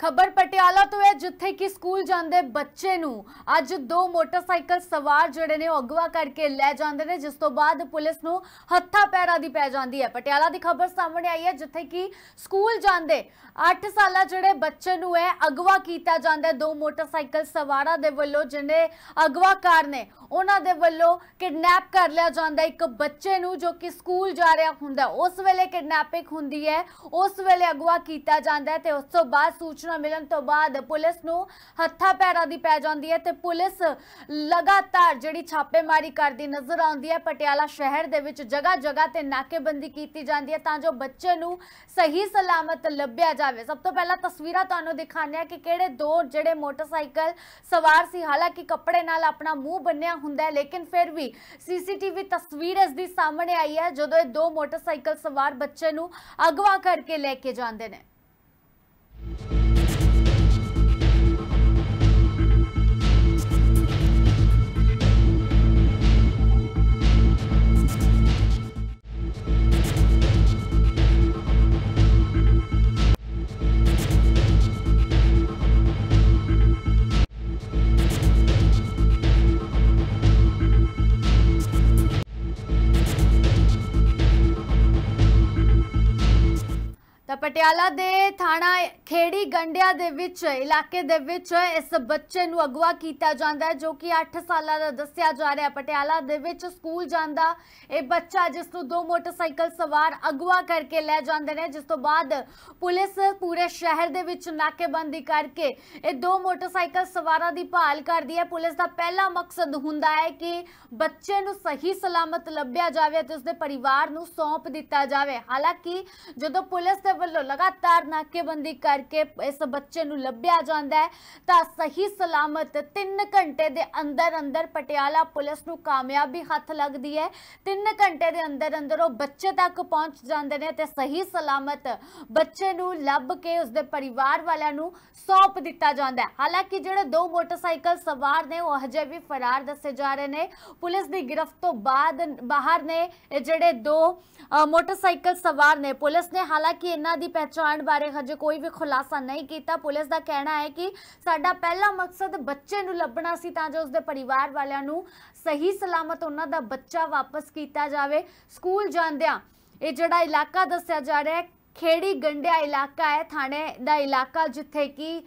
ਖਬਰ ਪਟਿਆਲਾ ਤੋਂ ਹੈ ਜਿੱਥੇ ਕਿ ਸਕੂਲ ਜਾਂਦੇ ਬੱਚੇ ਨੂੰ ਅੱਜ ਦੋ ਮੋਟਰਸਾਈਕਲ ਸਵਾਰ ਜਿਹੜੇ ਨੇ ਅਗਵਾ ਕਰਕੇ ਲੈ ਜਾਂਦੇ ਨੇ ਜਿਸ ਤੋਂ ਬਾਅਦ ਪੁਲਿਸ ਨੂੰ ਹੱਥਾ ਪੈਰਾਂ ਦੀ ਪੈ ਜਾਂਦੀ ਹੈ ਪਟਿਆਲਾ ਦੀ ਖਬਰ ਸਾਹਮਣੇ ਆਈ ਹੈ ਜਿੱਥੇ ਕਿ ਸਕੂਲ ਜਾਂਦੇ 8 ਸਾਲਾ ਜਿਹੜੇ ਬੱਚੇ ਨੂੰ ਹੈ ਅਗਵਾ ਕੀਤਾ ਜਾਂਦਾ ਦੋ ਮੋਟਰਸਾਈਕਲ ਸਵਾਰਾਂ ਦੇ ਵੱਲੋਂ ਜਿਹਨੇ ਅਗਵਾਕਾਰ ਨੇ ਉਹਨਾਂ ਦੇ ਵੱਲੋਂ ਕਿਡਨੈਪ ਕਰ ਲਿਆ ਜਾਂਦਾ ਇੱਕ ਬੱਚੇ ਨੂੰ ਜੋ ਕਿ ਸਕੂਲ ਜਾ ਰਿਹਾ ਹੁੰਦਾ ਉਸ ਵੇਲੇ ਕਿਡਨੈਪਿੰਗ ਹੁੰਦੀ ਹੈ ਉਸ ਵੇਲੇ ਅਗਵਾ ਕੀਤਾ ਜਾਂਦਾ ਤੇ ਉਸ ਤੋਂ ਬਾਅਦ ਸੂਚਨਾ ਸੂਚਨਾ ਮਿਲਣ ਤੋਂ ਬਾਅਦ ਪੁਲਿਸ ਨੂੰ ਹੱਥਾ ਪੈਰਾਂ ਦੀ ਪੈ ਜਾਂਦੀ ਹੈ ਤੇ ਪੁਲਿਸ ਲਗਾਤਾਰ ਜਿਹੜੀ ਛਾਪੇਮਾਰੀ ਕਰਦੀ ਨਜ਼ਰ ਆਉਂਦੀ ਹੈ ਪਟਿਆਲਾ ਸ਼ਹਿਰ ਦੇ ਵਿੱਚ ਜਗ੍ਹਾ ਜਗ੍ਹਾ ਤੇ ਨਾਕੇਬੰਦੀ ਕੀਤੀ ਜਾਂਦੀ ਹੈ ਤਾਂ ਜੋ ਬੱਚੇ ਨੂੰ ਸਹੀ ਸਲਾਮਤ ਲੱਭਿਆ ਜਾਵੇ ਸਭ ਤੋਂ ਪਹਿਲਾਂ ਤਸਵੀਰਾਂ ਤੁਹਾਨੂੰ ਦਿਖਾਉਂਦੇ ਆ ਕਿ ਕਿਹੜੇ ਦੋ ਜਿਹੜੇ ਮੋਟਰਸਾਈਕਲ ਸਵਾਰ ਸੀ ਹਾਲਾਂਕਿ ਕੱਪੜੇ ਨਾਲ ਆਪਣਾ ਮੂੰਹ ਬੰਨਿਆ ਹੁੰਦਾ ਹੈ ਲੇਕਿਨ ਫਿਰ ਵੀ ਸੀਸੀਟੀਵੀ ਤਸਵੀਰ ਇਸ ਦੀ ਸਾਹਮਣੇ ਆਈ ਹੈ ਜਦੋਂ ਇਹ ਦੋ ਮੋਟਰਸਾਈਕਲ ਸਵਾਰ ਬੱਚੇ ਨੂੰ ਅਗਵਾ ਕਰਕੇ ਲੈ ਕੇ ਜਾਂਦੇ ਨੇ ਪਟਿਆਲਾ ਦੇ ਥਾਣਾ ਖੇੜੀ ਗੰਡਿਆ ਦੇ ਵਿੱਚ ਇਲਾਕੇ ਦੇ ਵਿੱਚ ਇਸ ਬੱਚੇ ਨੂੰ ਅਗਵਾ ਕੀਤਾ ਜਾਂਦਾ ਹੈ ਜੋ ਕਿ 8 ਸਾਲਾਂ ਦਾ ਦੱਸਿਆ ਜਾ ਰਿਹਾ ਪਟਿਆਲਾ ਦੇ ਵਿੱਚ ਸਕੂਲ ਜਾਂਦਾ ਇਹ ਬੱਚਾ ਜਿਸ ਨੂੰ ਦੋ ਮੋਟਰਸਾਈਕਲ ਸਵਾਰ ਅਗਵਾ ਕਰਕੇ ਲੈ ਜਾਂਦੇ ਨੇ ਜਿਸ ਤੋਂ ਬਾਅਦ ਪੁਲਿਸ ਪੂਰੇ ਸ਼ਹਿਰ ਦੇ ਵਿੱਚ ਨਾਕੇਬੰਦੀ ਕਰਕੇ ਇਹ ਦੋ ਮੋਟਰਸਾਈਕਲ ਸਵਾਰਾਂ ਦੀ ਭਾਲ ਕਰਦੀ ਹੈ ਪੁਲਿਸ ਦਾ ਪਹਿਲਾ ਮਕਸਦ ਹੁੰਦਾ ਹੈ ਕਿ ਬੱਚੇ ਨੂੰ ਸਹੀ ਸਲਾਮਤ ਲੱਭਿਆ ਜਾਵੇ ਤੇ ਉਸਦੇ ਪਰਿਵਾਰ ਨੂੰ ਸੌਂਪ ਦਿੱਤਾ ਜਾਵੇ ਹਾਲਾਂਕਿ ਜਦੋਂ ਪੁਲਿਸ ਦੇ ਵੱਲੋਂ ਵੱਲੋਂ ਲਗਾਤਾਰ ਨਾਕੇਬੰਦੀ ਕਰਕੇ ਇਸ ਬੱਚੇ ਨੂੰ ਲੱਭਿਆ ਜਾਂਦਾ ਤਾਂ ਸਹੀ ਸਲਾਮਤ 3 ਘੰਟੇ ਦੇ ਅੰਦਰ ਅੰਦਰ ਪਟਿਆਲਾ ਪੁਲਿਸ ਨੂੰ ਕਾਮਯਾਬੀ ਹੱਥ ਲੱਗਦੀ ਹੈ 3 ਘੰਟੇ ਦੇ ਅੰਦਰ ਅੰਦਰ ਉਹ ਬੱਚੇ ਤੱਕ ਪਹੁੰਚ ਜਾਂਦੇ ਨੇ ਤੇ ਸਹੀ ਸਲਾਮਤ ਬੱਚੇ ਨੂੰ ਲੱਭ ਕੇ ਉਸ ਦੇ ਪਰਿਵਾਰ ਵਾਲਿਆਂ ਨੂੰ ਸੌਂਪ ਦਿੱਤਾ ਜਾਂਦਾ ਹੈ ਹਾਲਾਂਕਿ ਜਿਹੜੇ ਦੋ ਮੋਟਰਸਾਈਕਲ ਸਵਾਰ ਨੇ ਉਹ ਹਜੇ ਵੀ ਫਰਾਰ ਦੱਸੇ ਜਾ ਰਹੇ ਨੇ ਪੁਲਿਸ ਦੀ ਗ੍ਰਿਫਤ ਤੋਂ ਬਾਅਦ ਬਾਹਰ ਨੇ ਜਿਹੜੇ ਦੋ ਮੋਟਰਸਾਈਕਲ ਸਵਾਰ ਨੇ ਪੁਲਿਸ ਨੇ ਹਾਲਾਂਕਿ ਇਹਨਾਂ ਦੀ ਪਛਾਣ ਬਾਰੇ ਹਜੇ ਕੋਈ ਵੀ ਖੁਲਾਸਾ ਨਹੀਂ ਕੀਤਾ ਪੁਲਿਸ ਦਾ ਕਹਿਣਾ ਹੈ ਕਿ ਸਾਡਾ ਪਹਿਲਾ ਮਕਸਦ ਬੱਚੇ ਨੂੰ ਲੱਭਣਾ ਸੀ ਤਾਂ ਜੋ ਉਸਦੇ ਪਰਿਵਾਰ ਵਾਲਿਆਂ ਨੂੰ ਸਹੀ ਸਲਾਮਤ ਉਹਨਾਂ ਦਾ ਬੱਚਾ ਵਾਪਸ ਕੀਤਾ ਜਾਵੇ ਸਕੂਲ ਜਾਂਦਿਆਂ ਇਹ ਜਿਹੜਾ ਇਲਾਕਾ ਦੱਸਿਆ ਜਾ ਰਿਹਾ ਹੈ ਖੇੜੀ ਗੰਡਿਆ ਇਲਾਕਾ ਹੈ ਥਾਣੇ ਦਾ ਇਲਾਕਾ ਜਿੱਥੇ ਕਿ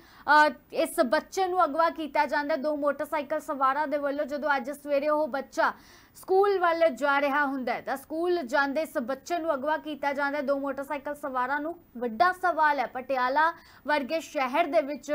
ਇਸ ਬੱਚੇ ਨੂੰ ਅਗਵਾ ਕੀਤਾ ਜਾਂਦਾ ਦੋ ਮੋਟਰਸਾਈਕਲ ਸਵਾਰਾਂ ਦੇ ਵੱਲੋਂ ਜਦੋਂ ਅੱਜ ਸਵੇਰੇ ਉਹ ਬੱਚਾ ਸਕੂਲ ਵੱਲ ਜਾ ਰਿਹਾ ਹੁੰਦਾ ਤਾਂ ਸਕੂਲ ਜਾਂਦੇ ਇਸ ਬੱਚੇ ਨੂੰ ਅਗਵਾ ਕੀਤਾ ਜਾਂਦਾ ਦੋ ਮੋਟਰਸਾਈਕਲ ਸਵਾਰਾਂ ਨੂੰ ਵੱਡਾ ਸਵਾਲ ਹੈ ਪਟਿਆਲਾ ਵਰਗੇ ਸ਼ਹਿਰ ਦੇ ਵਿੱਚ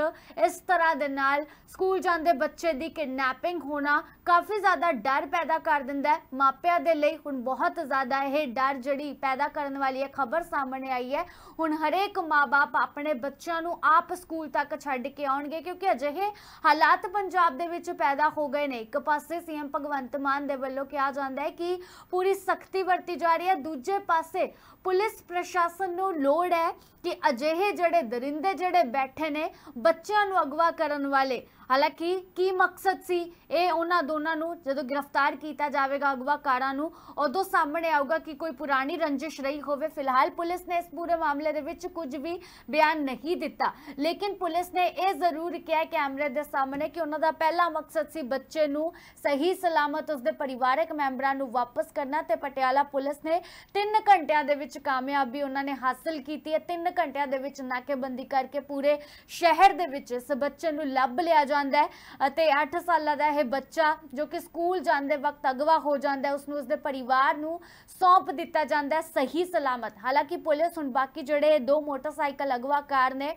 ਇਸ ਤਰ੍ਹਾਂ ਦੇ ਨਾਲ ਸਕੂਲ ਜਾਂਦੇ ਬੱਚੇ ਦੀ ਕਿਡਨੈਪਿੰਗ ਹੋਣਾ ਕਾਫੀ ਜ਼ਿਆਦਾ ਡਰ ਪੈਦਾ ਕਰ ਦਿੰਦਾ ਹੈ ਮਾਪਿਆਂ ਦੇ ਲਈ ਹੁਣ ਬਹੁਤ ਜ਼ਿਆਦਾ ਇਹ ਡਰ ਜਿਹੜੀ ਪੈਦਾ ਕਰਨ ਵਾਲੀ ਹੈ ਖਬਰ ਸਾਹਮਣੇ ਆਈ ਹੈ ਹੁਣ ਹਰੇਕ ਮਾਪੇ ਆਪਣੇ ਬੱਚਿਆਂ ਨੂੰ ਆਪ ਸਕੂਲ ਤੱਕ ਛੱਡ ਕੇ ਆਉਣਗੇ ਕਿਉਂਕਿ ਅਜਿਹੇ ਹਾਲਾਤ ਪੰਜਾਬ ਦੇ ਵਿੱਚ ਪੈਦਾ ਹੋ ਗਏ ਨੇ ਇੱਕ ਪਾਸੇ ਸੀਐਮ ਭਗਵੰਤ ਮਾਨ ਦੇ ਵੱਲੋਂ ਕਿਹਾ ਜਾਂਦਾ ਹੈ ਕਿ ਪੂਰੀ ਸਖਤੀ ਵਰਤੀ ਜਾ ਰਹੀ ਹੈ ਦੂਜੇ ਪਾਸੇ ਪੁਲਿਸ ਪ੍ਰਸ਼ਾਸਨ ਨੂੰ ਲੋੜ ਹੈ ਕਿ ਅਜਿਹੇ ਜਿਹੜੇ ਦਰਿੰਦੇ ਜਿਹੜੇ ਬੈਠੇ ਨੇ ਬੱਚਿਆਂ ਨੂੰ ਅਗਵਾ ਕਰਨ ਵਾਲੇ ਹਾਲਾਂਕਿ ਕੀ ਮਕਸਦ ਸੀ ਇਹ ਉਹਨਾਂ ਦੋਨਾਂ ਨੂੰ ਜਦੋਂ ਗ੍ਰਿਫਤਾਰ ਕੀਤਾ ਜਾਵੇਗਾ ਅਗਵਾਕਾਰਾਂ ਨੂੰ ਉਦੋਂ ਸਾਹਮਣੇ ਆਊਗਾ ਕਿ ਕੋਈ ਪੁਰਾਣੀ ਰੰਜਿਸ਼ ਰਹੀ ਹੋਵੇ ਫਿਲਹਾਲ ਪੁਲਿਸ ਨੇ ਇਸ ਪੂਰੇ ਪੂਰੇ ਮਾਮਲੇ ਦੇ ਵਿੱਚ ਕੁਝ ਵੀ ਬਿਆਨ ਨਹੀਂ ਦਿੱਤਾ ਲੇਕਿਨ ਪੁਲਿਸ ਨੇ ਇਹ ਜ਼ਰੂਰ ਕਿਹਾ ਕੈਮਰੇ ਦੇ ਸਾਹਮਣੇ ਕਿ ਉਹਨਾਂ ਦਾ ਪਹਿਲਾ ਮਕਸਦ ਸੀ ਬੱਚੇ ਨੂੰ ਸਹੀ ਸਲਾਮਤ ਉਸਦੇ ਪਰਿਵਾਰਕ ਮੈਂਬਰਾਂ ਨੂੰ ਵਾਪਸ ਕਰਨਾ ਤੇ ਪਟਿਆਲਾ ਪੁਲਿਸ ਨੇ 3 ਘੰਟਿਆਂ ਦੇ ਵਿੱਚ ਕਾਮਯਾਬੀ ਉਹਨਾਂ ਨੇ ਹਾਸਲ ਕੀਤੀ ਹੈ 3 ਘੰਟਿਆਂ ਦੇ ਵਿੱਚ ਨਾਕੇਬੰਦੀ ਕਰਕੇ ਪੂਰੇ ਸ਼ਹਿਰ ਦੇ ਵਿੱਚ ਇਸ ਬੱਚੇ ਨੂੰ ਲੱਭ ਲਿਆ ਜਾਂਦਾ ਹੈ ਅਤੇ 8 ਸਾਲਾਂ ਦਾ ਇਹ ਬੱਚਾ ਜੋ ਕਿ ਸਕੂਲ ਜਾਂਦੇ ਵਕਤ ਅਗਵਾ ਹੋ ਜਾਂਦਾ ਹੈ ਉਸ ਨੂੰ ਉਸਦੇ ਪਰਿਵਾਰ ਨੂੰ ਸੌਂਪ ਦਿੱਤਾ ਜਾਂਦਾ ਹੈ ਸਹੀ ਸਲਾਮਤ ਹਾਲਾਂਕਿ ਪੁਲਿਸ ਹੁਣ ਬਾਕੀ ਜਿਹੜੇ ਦੋ ਮੋਟਰਸਾਈਕਲ ਅਗਵਾ ਕਾਰ ਨੇ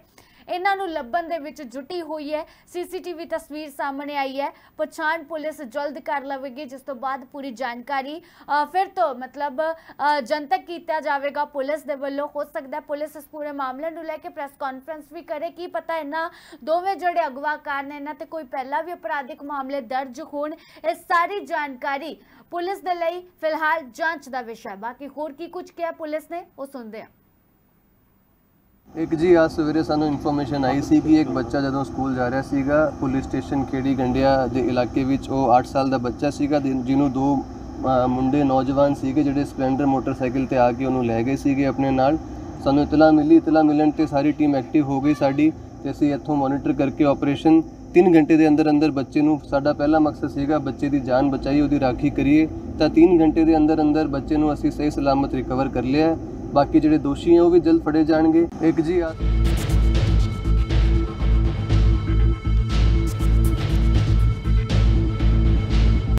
ਇਹਨਾਂ ਨੂੰ ਲੱਭਣ ਦੇ ਵਿੱਚ ਜੁਟੀ ਹੋਈ ਹੈ ਸੀਸੀਟੀਵੀ ਤਸਵੀਰ ਸਾਹਮਣੇ ਆਈ ਹੈ ਪਛਾਣ ਪੁਲਿਸ ਜਲਦ ਕਰ ਲਵੇਗੀ ਜਿਸ ਤੋਂ ਬਾਅਦ ਪੂਰੀ ਜਾਣਕਾਰੀ ਫਿਰ ਤੋਂ ਮਤਲਬ ਜਨਤਕ ਕੀਤਾ ਜਾਵੇਗਾ ਪੁਲਿਸ ਦੇ ਵੱਲੋਂ ਹੋ ਸਕਦਾ ਪੁਲਿਸ ਇਸ ਪੂਰੇ ਮਾਮਲੇ ਨੂੰ ਲੈ ਕੇ ਪ੍ਰੈਸ ਕਾਨਫਰੰਸ ਵੀ ਕਰੇ ਕੀ ਪਤਾ ਇਹਨਾਂ ਦੋਵੇਂ ਜਿਹੜੇ ਅਗਵਾਕਾਰ ਨੇ ਇਹਨਾਂ ਤੇ ਕੋਈ ਪਹਿਲਾਂ ਵੀ ਅਪਰਾਧਿਕ ਮਾਮਲੇ ਦਰਜ ਹੋਣ ਇਹ ਸਾਰੀ ਜਾਣਕਾਰੀ ਪੁਲਿਸ ਦੇ ਲਈ ਫਿਲਹਾਲ ਜਾਂਚ ਦਾ ਵਿਸ਼ਾ ਬਾਕੀ ਹੋਰ ਕੀ ਕੁਝ ਕਿਹਾ ਪੁਲਿਸ ਨੇ ਉਹ ਸੁਣਦੇ ਆ ਇੱਕ ਜੀ ਆ ਸਵੇਰੇ ਸਾਨੂੰ ਇਨਫੋਰਮੇਸ਼ਨ ਆਈ ਸੀ ਕਿ ਇੱਕ ਬੱਚਾ ਜਦੋਂ ਸਕੂਲ ਜਾ ਰਿਹਾ ਸੀਗਾ ਪੁਲਿਸ ਸਟੇਸ਼ਨ ਖੇੜੀ ਗੰਡਿਆ ਦੇ ਇਲਾਕੇ ਵਿੱਚ ਉਹ 8 ਸਾਲ ਦਾ ਬੱਚਾ ਸੀਗਾ ਜਿਹਨੂੰ ਦੋ ਮੁੰਡੇ ਨੌਜਵਾਨ ਸੀਗੇ ਜਿਹੜੇ ਸਪਲੈਂਡਰ ਮੋਟਰਸਾਈਕਲ ਤੇ ਆ ਕੇ ਉਹਨੂੰ ਲੈ ਗਏ ਸੀਗੇ ਆਪਣੇ ਨਾਲ ਸਾਨੂੰ ਇਤਲਾ ਮਿਲੀ ਇਤਲਾ ਮਿਲਣ ਤੇ ਸਾਰੀ ਟੀਮ ਐਕਟਿਵ ਹੋ ਗਈ ਸਾਡੀ ਤੇ ਅਸੀਂ ਇੱਥੋਂ ਮੋਨੀਟਰ ਕਰਕੇ ਆਪਰੇਸ਼ਨ 3 ਘੰਟੇ ਦੇ ਅੰਦਰ ਅੰਦਰ ਬੱਚੇ ਨੂੰ ਸਾਡਾ ਪਹਿਲਾ ਮਕਸਦ ਸੀਗਾ ਬੱਚੇ ਦੀ ਜਾਨ ਬਚਾਈ ਉਹਦੀ ਰਾਖੀ ਕਰੀਏ ਤਾਂ 3 ਘੰਟੇ ਦੇ ਅੰਦਰ ਅੰਦਰ ਬੱਚੇ ਨੂੰ ਅਸੀਂ ਸਹੀ ਸਲਾਮਤ ਰਿਕਵਰ ਕਰ ਲਿਆ ਬਾਕੀ ਜਿਹੜੇ ਦੋਸ਼ੀ ਆ ਉਹ ਵੀ ਜਲਦ ਫੜੇ ਜਾਣਗੇ ਇੱਕ ਜੀ ਆ